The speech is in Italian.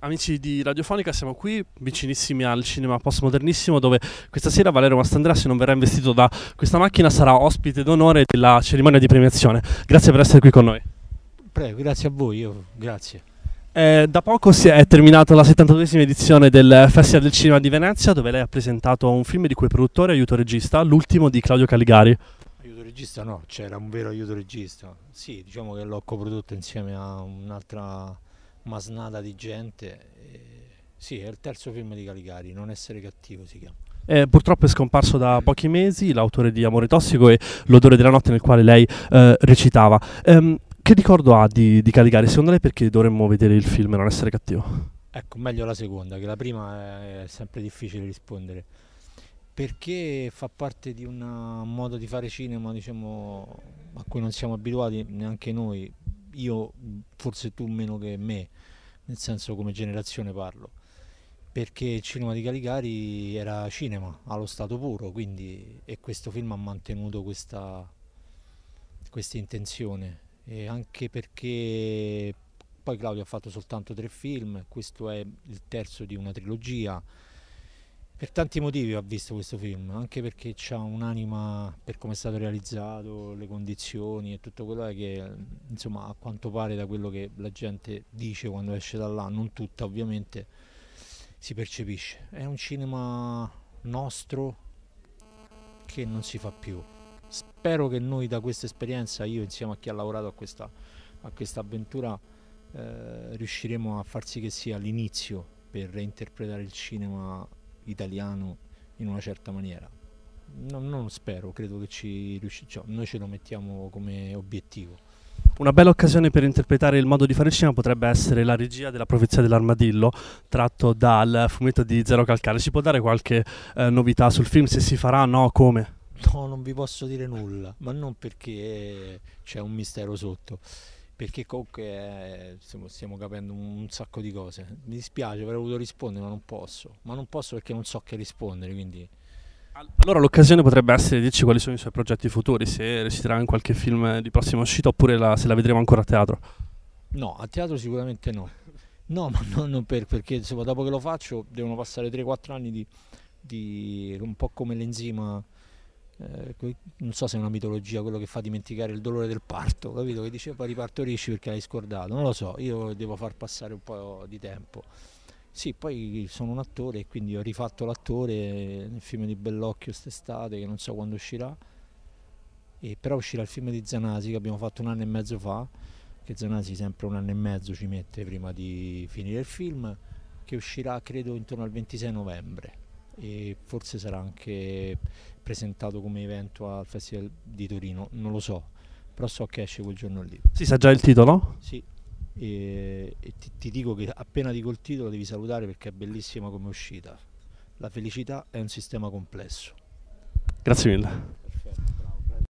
Amici di Radiofonica, siamo qui vicinissimi al cinema postmodernissimo dove questa sera Valerio Mastandrea, se non verrà investito da questa macchina, sarà ospite d'onore della cerimonia di premiazione. Grazie per essere qui con noi. Prego, grazie a voi, io, grazie. Eh, da poco si è terminata la 72esima edizione del Festival del Cinema di Venezia dove lei ha presentato un film di cui è produttore e aiuto regista, l'ultimo di Claudio Caligari. Aiuto regista no, c'era cioè un vero aiuto regista. Sì, diciamo che l'ho coprodotto insieme a un'altra masnada di gente. E, sì, è il terzo film di Caligari, Non essere cattivo si chiama. Eh, purtroppo è scomparso da pochi mesi l'autore di Amore Tossico e L'odore della notte nel quale lei eh, recitava. Um, che ricordo ha di, di, Caligari? Secondo lei perché dovremmo vedere il film non essere cattivo? Ecco, meglio la seconda, che la prima è sempre difficile rispondere. Perché fa parte di un modo di fare cinema diciamo, a cui non siamo abituati neanche noi, io forse tu meno che me, nel senso come generazione parlo, perché il cinema di Caligari era cinema allo stato puro, quindi e questo film ha mantenuto questa, questa intenzione, e anche perché poi Claudio ha fatto soltanto tre film, questo è il terzo di una trilogia per tanti motivi ho visto questo film, anche perché ha un'anima per come è stato realizzato, le condizioni e tutto quello che, insomma, a quanto pare da quello che la gente dice quando esce da là, non tutta ovviamente, si percepisce. È un cinema nostro che non si fa più. Spero che noi da questa esperienza, io insieme a chi ha lavorato a questa, a questa avventura, eh, riusciremo a far sì che sia l'inizio per reinterpretare il cinema italiano in una certa maniera. No, non spero, credo che ci riusciamo, cioè, noi ce lo mettiamo come obiettivo. Una bella occasione per interpretare il modo di fare cinema potrebbe essere la regia della profezia dell'armadillo, tratto dal fumetto di Zero Calcare. Ci può dare qualche eh, novità sul film, se si farà, no, come? No, non vi posso dire nulla, ma non perché c'è un mistero sotto perché comunque eh, stiamo, stiamo, capendo un, un, sacco di cose. Mi dispiace, avrei voluto rispondere, ma non posso. Ma non posso perché non so che rispondere, quindi... Allora l'occasione potrebbe essere dirci quali sono i suoi progetti futuri, se reciterà in qualche film di prossima uscita oppure la, se la vedremo ancora a teatro. No, a teatro sicuramente no. No, ma non, non per, perché insomma, dopo che lo faccio devono passare 3-4 anni di, di un po' come l'enzima eh, non so se è una mitologia quello che fa dimenticare il dolore del parto, capito? Che diceva poi ripartorisci perché l'hai scordato, non lo so, io devo far passare un po' di tempo. Sì, poi sono un attore e quindi ho rifatto l'attore nel film di Bellocchio quest'estate, che non so quando uscirà, e però uscirà il film di Zanasi che abbiamo fatto un anno e mezzo fa, che Zanasi sempre un anno e mezzo ci mette prima di finire il film, che uscirà credo intorno al 26 novembre e forse sarà anche presentato come evento al Festival di Torino, non lo so, però so che esce quel giorno lì. Si sa già il titolo? Sì, e, e ti, ti, dico che appena dico il titolo devi salutare perché è bellissima come uscita. La felicità è un sistema complesso. Grazie mille.